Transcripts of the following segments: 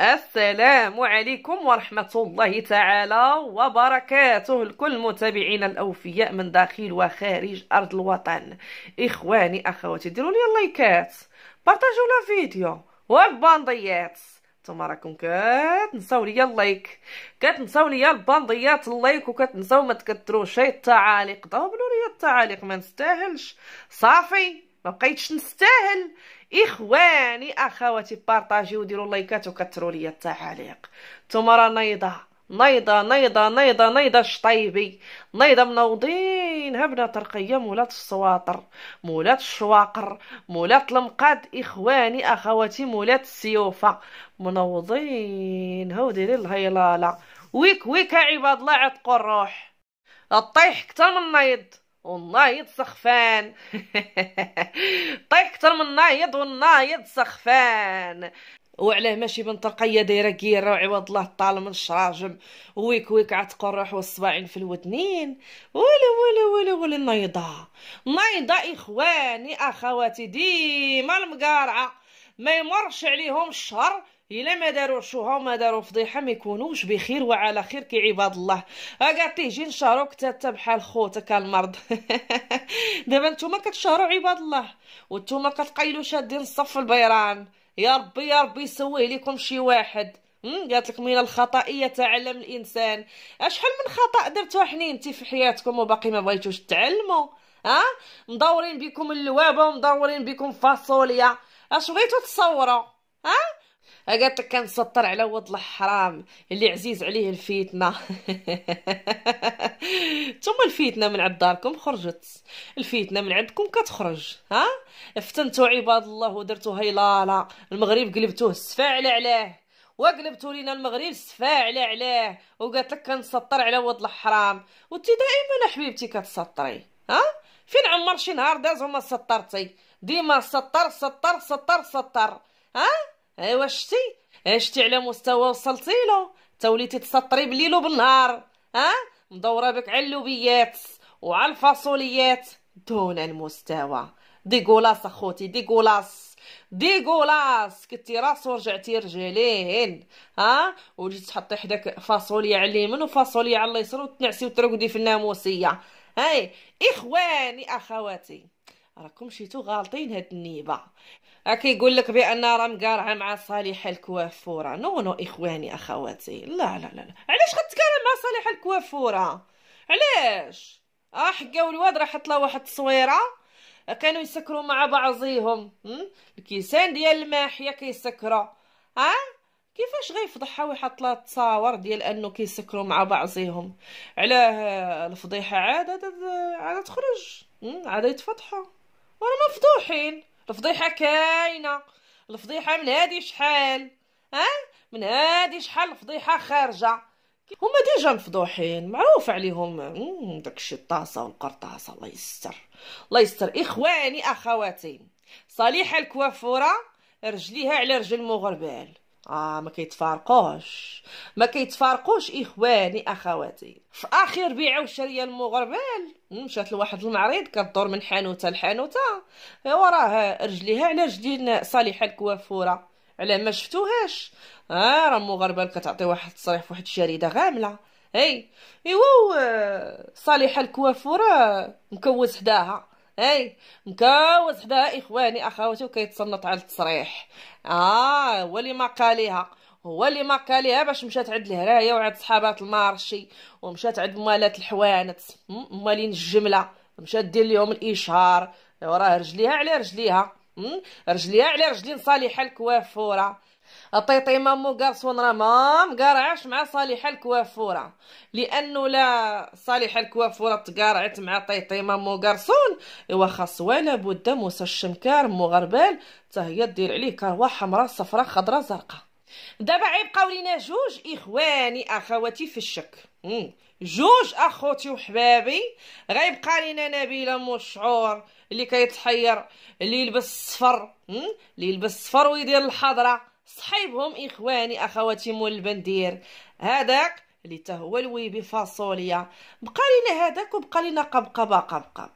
السلام عليكم ورحمة الله تعالى وبركاته لكل متابعينا الأوفياء من داخل وخارج أرض الوطن إخواني أخواتي ديروا لي اللايكات بارطاجوا الفيديو والبانضيات نتوما راكم كتنساو ليا اللايك كتنساو ليا البانضيات اللايك وكتنساو ما تكثروش التعاليق ضربوا لي التعاليق ما نستاهلش صافي ما بقيتش نستاهل اخواني اخواتي بارطاجيو وديروا لايكات وكثروا ليا التعاليق نتوما راه نايضه نايضه نايضه نايضه نايضه شطيبي نايضه منوضينها هبنا ترقية مولات السواطر مولات الشواقر مولات المقاد اخواني اخواتي مولات السيوفه منوضين هاو ديري الهيلاله ويك ويك عباد الله عتقوا الروح الطيح كتر من نايض والنايض سخفان طيح كتر من النايض والنايض سخفان وعلاه ماشي بنت رقية دايرة كيرة وعوض الله طال من الشراجم ويك ويك عتق الروح والصباعين في الودنين ولا ولا ولا ولا نايضة نايضة إخواني أخواتي ديما المقارعة ما يمرش عليهم الشهر الا ما داروا شوها وما داروا فضيحه ما يكونوش بخير وعلى خير كي عباد الله هكا جي نشاروك حتى بحال خوتك المرض دابا نتوما كتشهروا عباد الله وانتوما كتقيلوا شادين الصف البيران يا ربي يا ربي يسويه لكم شي واحد قالت لك من الخطأ يتعلم الانسان اشحال من خطا درتوه حنينتي في حياتكم وباقي ما بغيتوش تعلموا ها مدورين بكم اللوابه ومدورين بكم فاصوليا اش بغيتو تصوروا ها قالت لك كنسطر على ود الحرام اللي عزيز عليه الفتنه ثم الفتنه من عند داركم خرجت الفتنه من عندكم كتخرج ها فتنتو عباد الله ودرتو لالا المغرب قلبتوه السفاعل عليه وقلبتو لينا المغرب السفاعل عليه وقالت لك كنسطر على ود الحرام وانت دائما حبيبتي كتسطري ها فين عمر شي نهار داز وما سطرتي ديما سطر سطر سطر سطر ها ايوا شتي إيه، شتي على مستوى وصلتي له تا وليتي تسطري بالليل وبالنهار ها مدوره بك على اللوبيات وعلى الفاصوليات دون المستوى دي غولاس اخوتي دي غولاس دي غولاس كنتي راس ورجعتي رجلين ها وجيت تحطي حداك فاصوليا على اليمين وفاصوليا على اليسار وتنعسي وترقدي في الناموسيه هاي اخواني اخواتي راكم شيتو غالطين هاد النيبه كيقول لك بان راه مقارعه مع صالحه الكوافوره نو نو اخواني اخواتي لا لا لا, لا. علاش غتقارع مع صالحه الكوافوره علاش اه حكاو والواد راه حط واحد التصويره كانوا يسكروا مع بعضيهم الكيسان ديال الماحيه كيسكروا ها آه؟ كيفاش غيفضحها ويحط لها التصاور ديال انه كيسكروا مع بعضيهم علاه الفضيحه عاد عاد تخرج عاد يتفضحوا وراه مفضوحين الفضيحه كاينه الفضيحه من هادي شحال ها من هادي شحال الفضيحه خارجه هما ديجا مفضوحين معروف عليهم داكشي الطاسه والقرطاسه الله يستر الله يستر اخواني اخواتي صالحه الكوافوره رجليها على رجل مغربال اه ما كيتفارقوش ما كيتفارقوش اخواني اخواتي في اخر بيعه وشريه المغربال مشات لواحد المعرض كدور من حانوته لحانوته ايوا راه رجليها على رجلين صالحه الكوافوره علاه ما شفتوهاش اه راه المغربال كتعطي واحد التصريح فواحد الشريده غامله اي ايوا آه، صالحه الكوافوره مكوز حداها هاي مكاوز حداها اخواني اخواتي وكيتصنت على التصريح اه هو اللي ما قاليها هو اللي ما قاليها باش مشات عند الهرايا وعند صحابات المارشي ومشات عند مالات الحوانت مالين الجمله مشات دير لهم الاشهار وراه رجليها على رجليها رجليها على رجلين صالحه الكوافوره طيطي مامو قرصون راه ما مقارعش مع صالحه الكوافوره لانه لا صالحه الكوافوره تقارعت مع طيطي مامو قرصون ايوا خاص ولا بد موسى الشمكار مغربال حتى هي دير عليه كروه حمراء صفراء خضراء زرقاء دابا عيبقاو لينا جوج اخواني اخواتي في الشك جوج اخوتي وحبابي غيبقى لينا نبيله مشعور اللي كيتحير اللي يلبس صفر اللي يلبس صفر ويدير الحضره صحيبهم اخواني اخواتي مول البندير هذاك اللي تا هو فاصوليا بقى لينا هذاك وبقى لينا قبقبه قبقب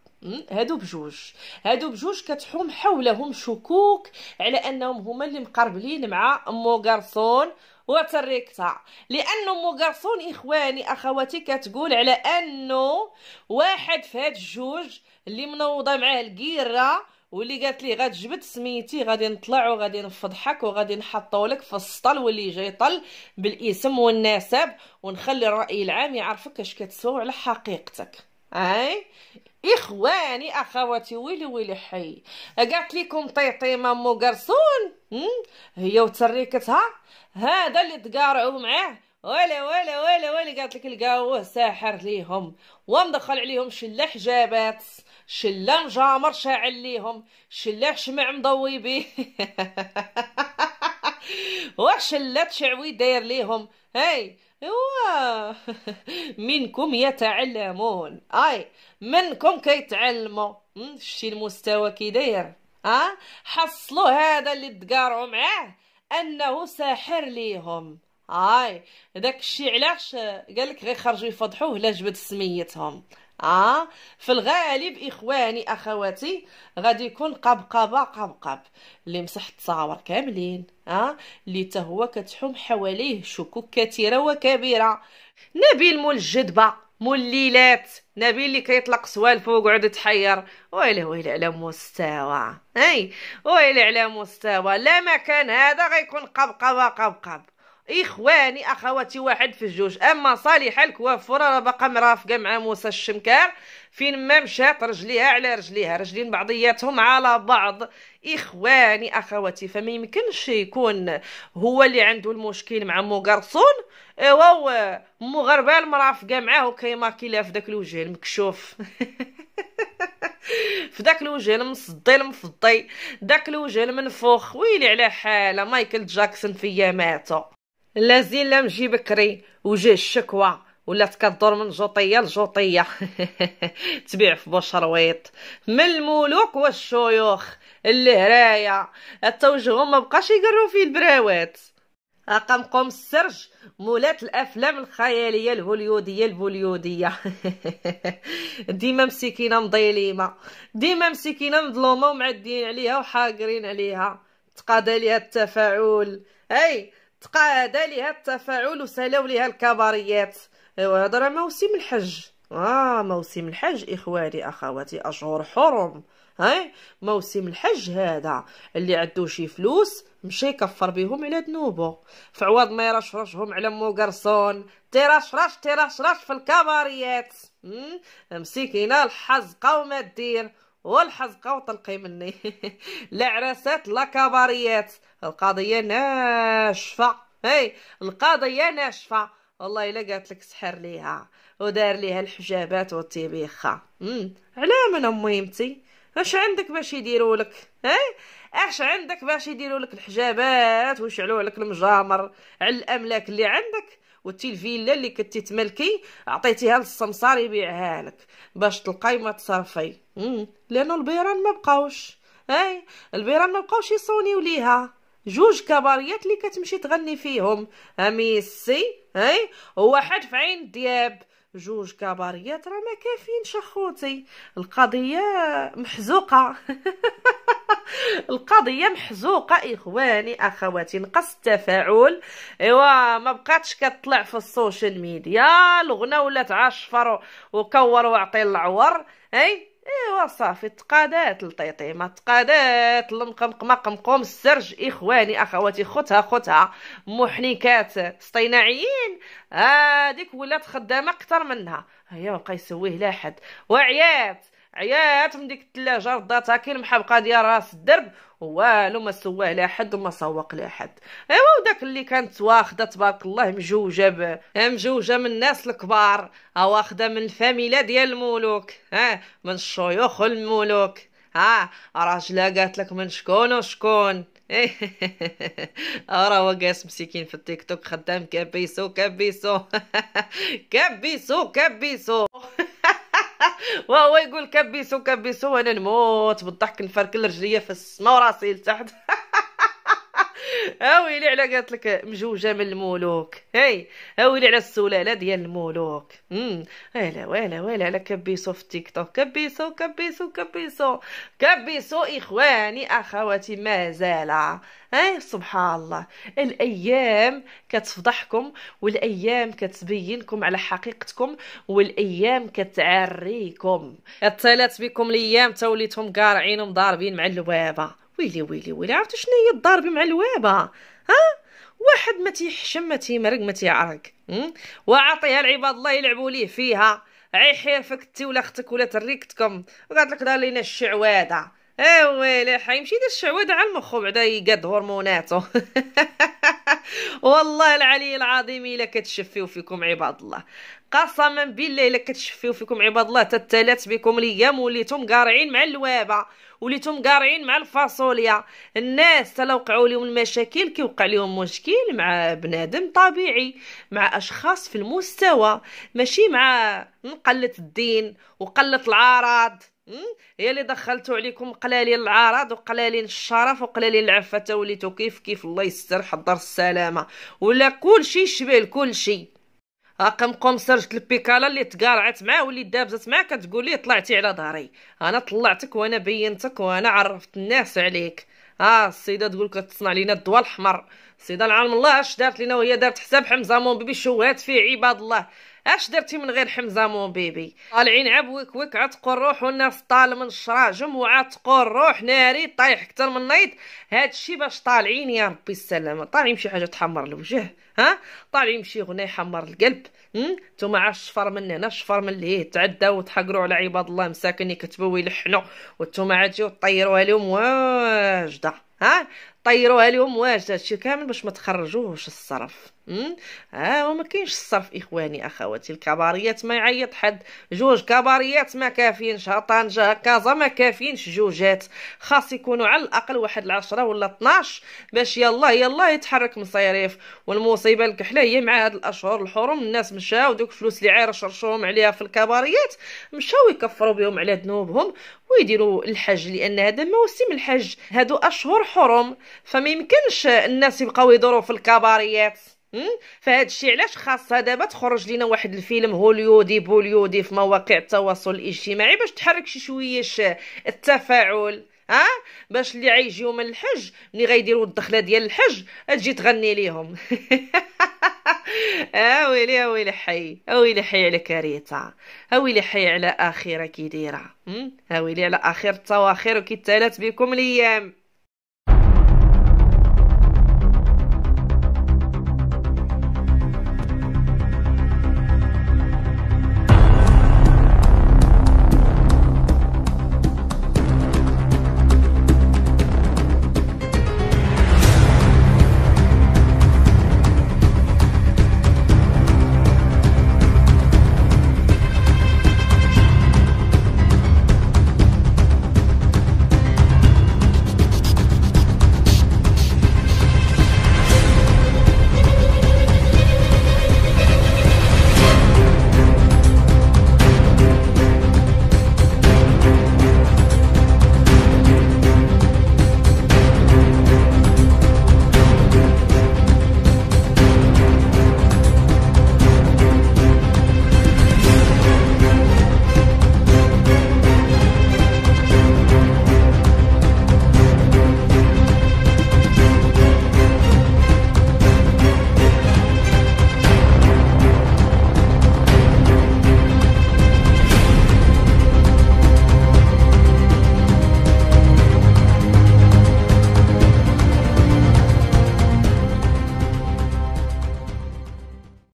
هادو بجوج هادو بجوج كتحوم حولهم شكوك على انهم هما اللي مقربلين مع امو قرصون وتريكتا لان امو قرصون اخواني اخواتي كتقول على انه واحد في هاد الجوج اللي منوضه معاه الكيره واللي قالت لي غتجبد سميتي غادي نطلع وغادي نفضحك وغادي نحطولك في السطل واللي جاي طل بالاسم والنسب ونخلي الراي العام يعرفك اش كتسوى على حقيقتك اي اخواني اخواتي ويلي ويلي حي قالت لكم طيطي مامو قرصون هي وتريكتها هذا اللي تقارعوا معاه ولا ولا ولا ولا قالت لك لقاوه ساحر ليهم ومدخل عليهم شله حجابات شله مجامر شاعل ليهم شله شمع مضوي به وشله شعوي داير ليهم هاي ايوا منكم يتعلمون اي منكم كيتعلموا شتي المستوى كي داير ها أه؟ حصلوا هذا اللي تقارعوا معاه انه ساحر ليهم هاي داك الشيء علاش قالك غير خرجوا يفضحوه لا جبد سميتهم اه في الغالب اخواني اخواتي غادي يكون قبقبه قبقب اللي مسح التصاور كاملين اه اللي حتى هو كتحوم حواليه شكوك كثيره وكبيره نبيل مول الجدبه مول الليلات نبيل اللي كيطلق سوالف ويقعد تحير ويلي ويلي على مستوى اي ويلي على مستوى لا مكان هذا غيكون قبقبه قبقب اخواني اخواتي واحد في الجوج اما صالحه الكوافوره راه باقا مرافقه مع موسى الشمكار فين ما مشات رجليها على رجليها رجلين بعضياتهم على بعض اخواني اخواتي فما يمكنش يكون هو اللي عنده المشكل مع مو قرصون ايوا مغربه المرافقه معاه وكيماركي لها في داك الوجه المكشوف في داك الوجه المصدي المفضي داك الوجه المنفوخ ويلي على حاله مايكل جاكسون في ياماته لازين لا مجي بكري وجه الشكوى ولات كدور من جوطيه لجوطيه تبيع في بوشرويط من الملوك والشيوخ اللي هرايا حتى وجههم مبقاش يقروا يقرو فيه أقام قوم السرج مولات الافلام الخياليه الهوليوديه البوليوديه ديما مسكينه مضيليمه ديما مسكينه مظلومه ومعدين عليها وحاقرين عليها تقاضى عليها التفاعل اي تقاعد لها التفاعل وسلاو لها الكباريات ايوا راه موسم الحج اه موسم الحج اخواني اخواتي اشهر حرم هاي موسم الحج هذا اللي عندو شي فلوس مشى يكفر بهم على ذنوبو فعوض ما يرشرشهم على مو قرصون تيرشرش تيرشرش في الكباريات مسكينه الحزقه وما دير والحزقه وطلقي مني لا لاكاباريات القضيه ناشفه هي القضيه ناشفه والله الا قالت لك سحر ليها ودار ليها الحجابات والتبيخه على من اميمتي اش عندك باش يديروا لك ها اش عندك باش يديروا لك الحجابات ويشعلوا لك المجامر على الاملاك اللي عندك وتي الفيلا اللي كنتي تملكي عطيتيها للسمسار يبيعها لك باش تلقاي ما تصرفي لانه البيران ما بقاوش اي البيران ما بقاوش يصونيو ليها جوج كباريات اللي كتمشي تغني فيهم اميسي اي وواحد في عين دياب جوج كباريات راه ما كافينش اخوتي القضيه محزوقه القضيه محزوقه اخواني اخواتي نقص التفاعل ايوا ما بقاتش كتطلع في السوشيال ميديا الغنى ولات عشفر وكور وعطي العور اي ايوا صافي تقادات ما تقادات المقمق قمقوم السرج اخواني اخواتي خوتها خوتها محنيكات اصطناعيين هاديك ولات خدامه اكثر منها هيا بقى يسويه لا حد وعيات عيات من ديك الثلاجه رداتها كي المحبقه ديال راس الدرب والو ما سواه لا حد وما سوق لا حد ايوا وداك اللي كانت واخده تبارك الله مجوجه ب... إيه، مجوجه من الناس الكبار واخده من الفاميله ديال الملوك ها إيه، من الشيوخ الملوك ها راجله قالت لك من شكون وشكون إيه، ارا هو مسكين في التيك توك خدام كابيسو كابيسو كابيسو كابيسو وهو يقول كبسوا كبسوا وانا نموت بالضحك نفركل الرجليه في السما وراسي لتحت ويلي على قالت لك مجوجه من الملوك هاي ويلي على السلاله ديال الملوك امم ولا ولا ولا على كبيسو في تيك توك كبيسو كبيسو كبيسو كبيسو اخواني اخواتي مازال هاي سبحان الله الايام كتفضحكم والايام كتبينكم على حقيقتكم والايام كتعريكم اتصلت بكم الايام توليتهم قارعين ومضاربين مع اللبابه ويلي ويلي ويلي عرفتي شنو هي الضاربه مع الوابه ها واحد ما تيحشم ما تيمرق ما تيعرق واعطيها لعباد الله يلعبوا ليه فيها عيحيرفك انتي ولا اختك ولا تريكتكم وقالت لك دار لينا الشعواده ايوا ويلي حيمشي دير الشعواده على المخ بعدا يقاد هرموناته والله العلي العظيم الا كتشفيو فيكم عباد الله قسما بالله الا كتشفيو فيكم عباد الله تتلات بكم الايام وليتم قارعين مع اللوابه وليتم قارعين مع الفاصوليا الناس تلا وقعوا لهم المشاكل كيوقع لهم مشكل مع بنادم طبيعي مع اشخاص في المستوى ماشي مع قلة الدين وقلة العارض هي اللي دخلتو عليكم قلالين العرض وقلالين الشرف وقلالين العفه تا وليتو كيف كيف الله يستر حضر السلامه ولا كلشي يشبه لكلشي رقمكم سرجت البيكالا اللي تقارعت معاه واللي دابزت معاه كتقولي طلعتي على ظهري انا طلعتك وانا بينتك وانا عرفت الناس عليك اه السيده تقول كتصنع لينا الدواء الحمر السيده العالم الله اش دارت لينا وهي دارت حساب حمزه مون بيبي شوهات فيه عباد الله اش درتي من غير حمزه مون بيبي طالعين عبوك وك عتقوا الروح والناس طال من الشراجم وعتقوا الروح ناري طايح اكثر من نيط هادشي باش طالعين يا ربي السلامه طالعين بشي حاجه تحمر الوجه ها طالعين بشي غنى يحمر القلب نتوما عا الشفر من هنا شفر من اللي تعدى وتحقروا على عباد الله مساكن يكتبوا ويلحنوا وانتوما عاد تجيو طيروها لهم واجده ها طيروها لهم واش هادشي كامل باش ما تخرجوهش الصرف ها هو ما كاينش الصرف اخواني اخواتي الكباريات ما يعيط حد جوج كباريات ما كافينش طنجه كازا ما كافينش جوجات خاص يكونوا على الاقل واحد العشرة ولا 12 باش يلا يلا يتحرك مصيريف والمصيبه الكحله هي مع هاد الاشهر الحرم الناس مشاو دوك الفلوس اللي عايره شرشوهم عليها في الكباريات مشاو يكفروا بهم على ذنوبهم ويديروا الحج لان هذا موسم الحج هادو اشهر حرم فما يمكنش الناس يبقاو يدوروا في الكباريات فهاد الشيء علاش خاصة دابا تخرج لينا واحد الفيلم هوليودي بوليودي في مواقع التواصل الاجتماعي باش تحرك شي شويه التفاعل ها أه؟ باش اللي غيجيو من الحج ملي غيديروا الدخله ديال الحج تجي تغني ليهم اه ويلي آه، ويلي حي آه، ويلي حي على كارثه آه، ويلي حي على اخره كي دايره ويلي على اخر التواخر وكي بكم الايام